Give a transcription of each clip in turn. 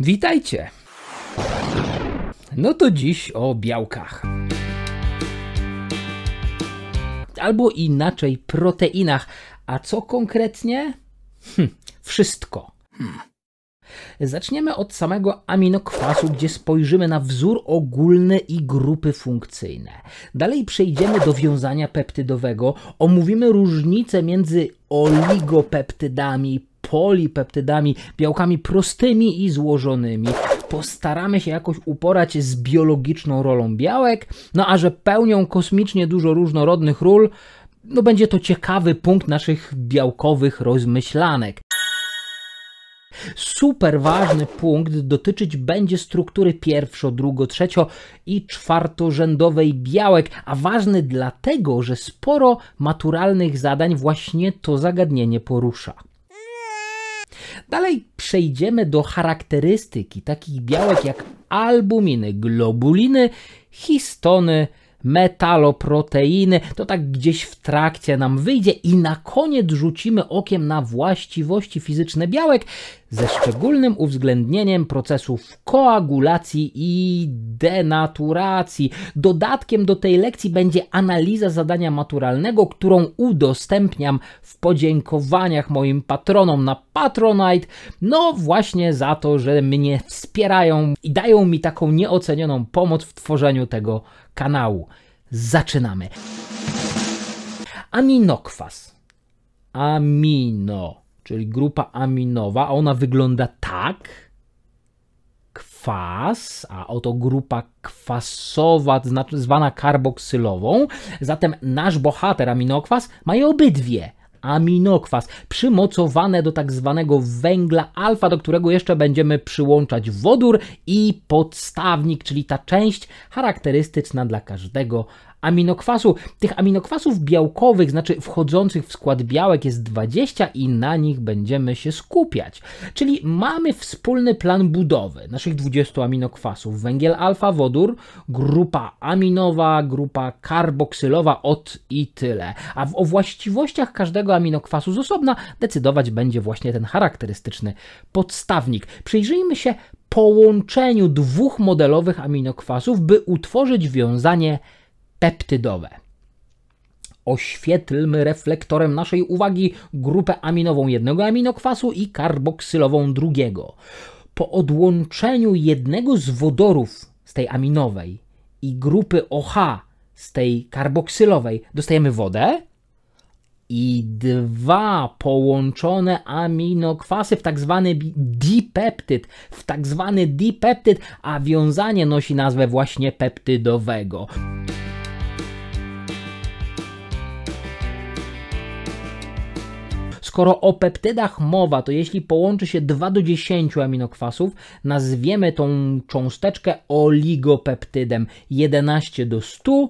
Witajcie! No to dziś o białkach. Albo inaczej, proteinach. A co konkretnie? Hm, wszystko. Hmm. Zaczniemy od samego aminokwasu, gdzie spojrzymy na wzór ogólny i grupy funkcyjne. Dalej przejdziemy do wiązania peptydowego, omówimy różnice między oligopeptydami, polipeptydami, białkami prostymi i złożonymi. Postaramy się jakoś uporać z biologiczną rolą białek, no a że pełnią kosmicznie dużo różnorodnych ról, no będzie to ciekawy punkt naszych białkowych rozmyślanek. Super ważny punkt dotyczyć będzie struktury pierwszo, drugo, trzecio i czwartorzędowej białek, a ważny dlatego, że sporo maturalnych zadań właśnie to zagadnienie porusza. Dalej przejdziemy do charakterystyki takich białek jak albuminy, globuliny, histony, metaloproteiny. To tak gdzieś w trakcie nam wyjdzie i na koniec rzucimy okiem na właściwości fizyczne białek, ze szczególnym uwzględnieniem procesów koagulacji i denaturacji. Dodatkiem do tej lekcji będzie analiza zadania maturalnego, którą udostępniam w podziękowaniach moim patronom na Patronite. No właśnie za to, że mnie wspierają i dają mi taką nieocenioną pomoc w tworzeniu tego kanału. Zaczynamy. Aminokwas. Amino czyli grupa aminowa, a ona wygląda tak. Kwas, a oto grupa kwasowa, zwana karboksylową. Zatem nasz bohater aminokwas ma je obydwie aminokwas, przymocowane do tak zwanego węgla alfa, do którego jeszcze będziemy przyłączać wodór i podstawnik, czyli ta część charakterystyczna dla każdego aminokwasu. Tych aminokwasów białkowych, znaczy wchodzących w skład białek jest 20 i na nich będziemy się skupiać. Czyli mamy wspólny plan budowy naszych 20 aminokwasów. Węgiel alfa, wodór, grupa aminowa, grupa karboksylowa, od i tyle. A w, o właściwościach każdego aminokwasu z osobna decydować będzie właśnie ten charakterystyczny podstawnik. Przyjrzyjmy się połączeniu dwóch modelowych aminokwasów, by utworzyć wiązanie peptydowe. Oświetlmy reflektorem naszej uwagi grupę aminową jednego aminokwasu i karboksylową drugiego. Po odłączeniu jednego z wodorów z tej aminowej i grupy OH z tej karboksylowej dostajemy wodę i dwa połączone aminokwasy w tak zwany dipeptyd, w tak zwany dipeptyd, a wiązanie nosi nazwę właśnie peptydowego. Skoro o peptydach mowa, to jeśli połączy się 2 do 10 aminokwasów, nazwiemy tą cząsteczkę oligopeptydem. 11 do 100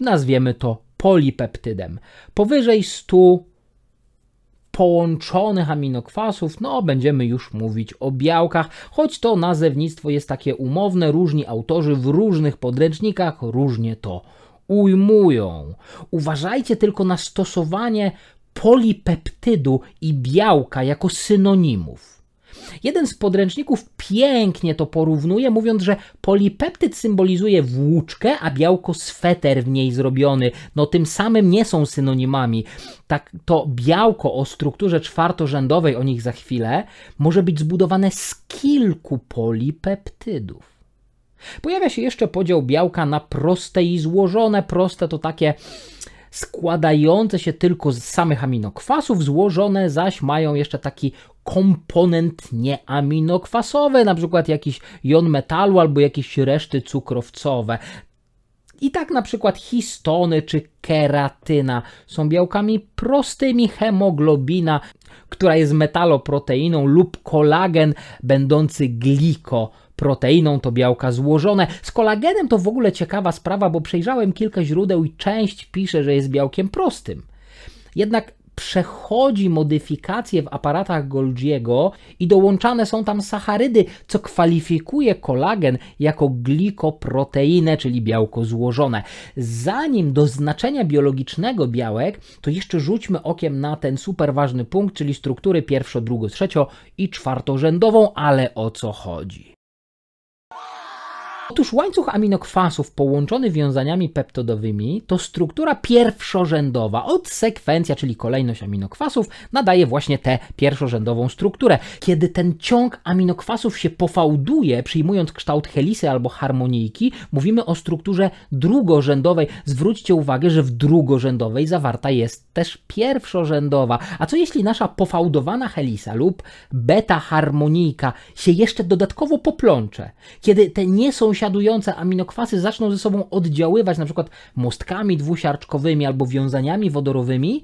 nazwiemy to polipeptydem. Powyżej 100 połączonych aminokwasów, no będziemy już mówić o białkach, choć to nazewnictwo jest takie umowne, różni autorzy w różnych podręcznikach różnie to ujmują. Uważajcie tylko na stosowanie polipeptydu i białka jako synonimów. Jeden z podręczników pięknie to porównuje, mówiąc, że polipeptyd symbolizuje włóczkę, a białko sweter w niej zrobiony. No tym samym nie są synonimami. Tak to białko o strukturze czwartorzędowej, o nich za chwilę, może być zbudowane z kilku polipeptydów. Pojawia się jeszcze podział białka na proste i złożone. Proste to takie składające się tylko z samych aminokwasów, złożone zaś mają jeszcze taki komponent nieaminokwasowy, na przykład jakiś jon metalu albo jakieś reszty cukrowcowe. I tak na przykład histony czy keratyna są białkami prostymi, hemoglobina która jest metaloproteiną lub kolagen będący gliko proteiną to białka złożone. Z kolagenem to w ogóle ciekawa sprawa, bo przejrzałem kilka źródeł i część pisze, że jest białkiem prostym. Jednak przechodzi modyfikacje w aparatach Golgiego i dołączane są tam sacharydy, co kwalifikuje kolagen jako glikoproteinę, czyli białko złożone. Zanim do znaczenia biologicznego białek, to jeszcze rzućmy okiem na ten super ważny punkt, czyli struktury pierwszo, drugo, trzecio i czwartorzędową, ale o co chodzi? Otóż łańcuch aminokwasów połączony wiązaniami peptodowymi to struktura pierwszorzędowa. Od sekwencja, czyli kolejność aminokwasów, nadaje właśnie tę pierwszorzędową strukturę. Kiedy ten ciąg aminokwasów się pofałduje, przyjmując kształt helisy albo harmonijki, mówimy o strukturze drugorzędowej. Zwróćcie uwagę, że w drugorzędowej zawarta jest też pierwszorzędowa. A co jeśli nasza pofałdowana helisa lub beta harmonijka się jeszcze dodatkowo poplącze? Kiedy te nie są posiadujące aminokwasy zaczną ze sobą oddziaływać, na przykład mostkami dwusiarczkowymi albo wiązaniami wodorowymi,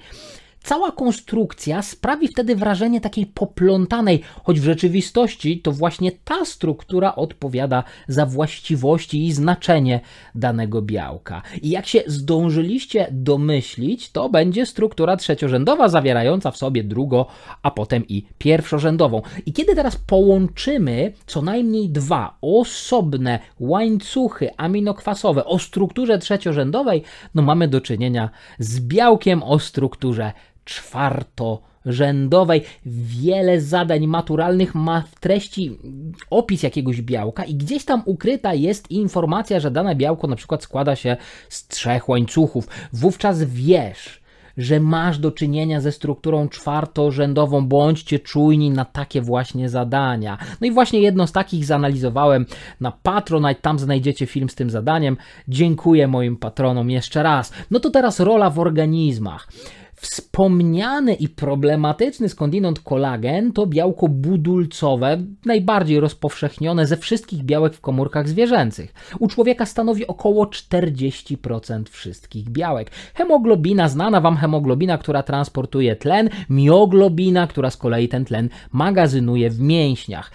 cała konstrukcja sprawi wtedy wrażenie takiej poplątanej, choć w rzeczywistości to właśnie ta struktura odpowiada za właściwości i znaczenie danego białka. I jak się zdążyliście domyślić, to będzie struktura trzeciorzędowa zawierająca w sobie drugo, a potem i pierwszorzędową. I kiedy teraz połączymy co najmniej dwa osobne łańcuchy aminokwasowe o strukturze trzeciorzędowej, no mamy do czynienia z białkiem o strukturze czwartorzędowej. Wiele zadań maturalnych ma w treści opis jakiegoś białka i gdzieś tam ukryta jest informacja, że dane białko na przykład składa się z trzech łańcuchów. Wówczas wiesz, że masz do czynienia ze strukturą czwartorzędową. Bądźcie czujni na takie właśnie zadania. No i właśnie jedno z takich zanalizowałem na Patronite. Tam znajdziecie film z tym zadaniem. Dziękuję moim patronom jeszcze raz. No to teraz rola w organizmach. Wspomniany i problematyczny skądinąd kolagen to białko budulcowe, najbardziej rozpowszechnione ze wszystkich białek w komórkach zwierzęcych. U człowieka stanowi około 40% wszystkich białek. Hemoglobina, znana Wam hemoglobina, która transportuje tlen, mioglobina, która z kolei ten tlen magazynuje w mięśniach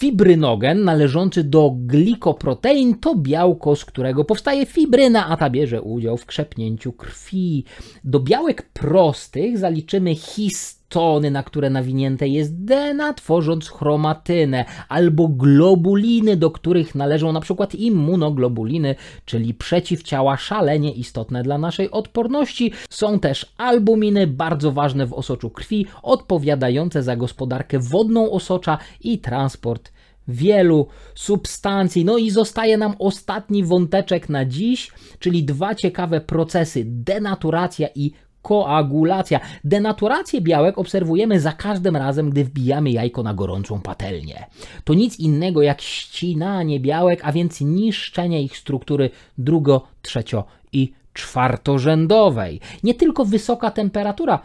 fibrynogen należący do glikoprotein to białko, z którego powstaje fibryna, a ta bierze udział w krzepnięciu krwi. Do białek prostych zaliczymy histone, fotony, na które nawinięte jest DNA, tworząc chromatynę, albo globuliny, do których należą na przykład immunoglobuliny, czyli przeciwciała szalenie istotne dla naszej odporności. Są też albuminy, bardzo ważne w osoczu krwi, odpowiadające za gospodarkę wodną osocza i transport wielu substancji. No i zostaje nam ostatni wąteczek na dziś, czyli dwa ciekawe procesy: denaturacja i koagulacja. Denaturację białek obserwujemy za każdym razem, gdy wbijamy jajko na gorącą patelnię. To nic innego jak ścinanie białek, a więc niszczenie ich struktury drugo, trzecio i czwartorzędowej. Nie tylko wysoka temperatura,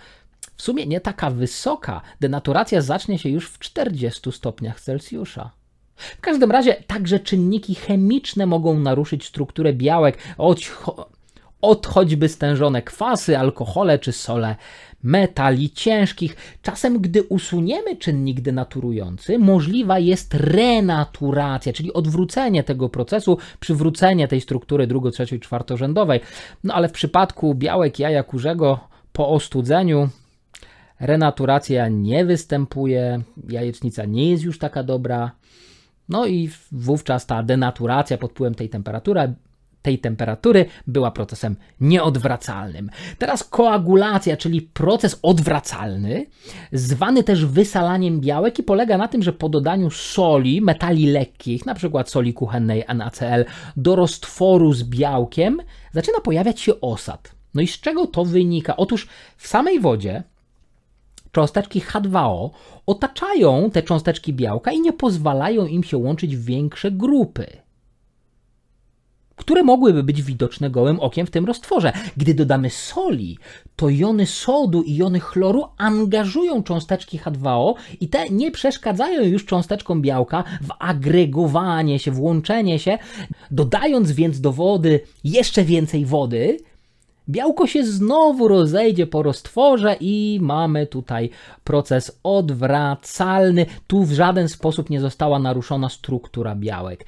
w sumie nie taka wysoka, denaturacja zacznie się już w 40 stopniach Celsjusza. W każdym razie także czynniki chemiczne mogą naruszyć strukturę białek, choć, od choćby stężone kwasy, alkohole czy sole metali ciężkich. Czasem, gdy usuniemy czynnik denaturujący, możliwa jest renaturacja, czyli odwrócenie tego procesu, przywrócenie tej struktury drugo-, trzeciej, czwartorzędowej. No ale w przypadku białek jaja kurzego po ostudzeniu renaturacja nie występuje, jajecznica nie jest już taka dobra. No i wówczas ta denaturacja pod wpływem tej temperatury tej temperatury była procesem nieodwracalnym. Teraz koagulacja, czyli proces odwracalny, zwany też wysalaniem białek i polega na tym, że po dodaniu soli, metali lekkich, np. soli kuchennej NaCl, do roztworu z białkiem zaczyna pojawiać się osad. No i z czego to wynika? Otóż w samej wodzie cząsteczki H2O otaczają te cząsteczki białka i nie pozwalają im się łączyć w większe grupy które mogłyby być widoczne gołym okiem w tym roztworze. Gdy dodamy soli, to jony sodu i jony chloru angażują cząsteczki H2O i te nie przeszkadzają już cząsteczkom białka w agregowanie się, włączenie się. Dodając więc do wody jeszcze więcej wody, białko się znowu rozejdzie po roztworze i mamy tutaj proces odwracalny. Tu w żaden sposób nie została naruszona struktura białek.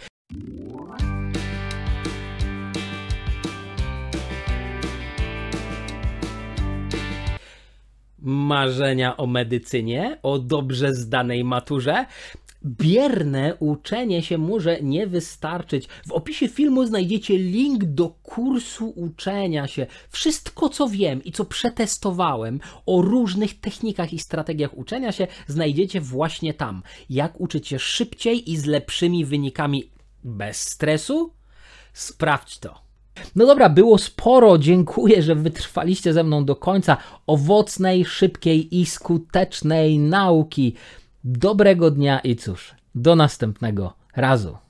marzenia o medycynie, o dobrze zdanej maturze. Bierne uczenie się może nie wystarczyć. W opisie filmu znajdziecie link do kursu uczenia się. Wszystko, co wiem i co przetestowałem o różnych technikach i strategiach uczenia się, znajdziecie właśnie tam. Jak uczyć się szybciej i z lepszymi wynikami bez stresu? Sprawdź to. No dobra, było sporo. Dziękuję, że wytrwaliście ze mną do końca. Owocnej, szybkiej i skutecznej nauki. Dobrego dnia i cóż, do następnego razu.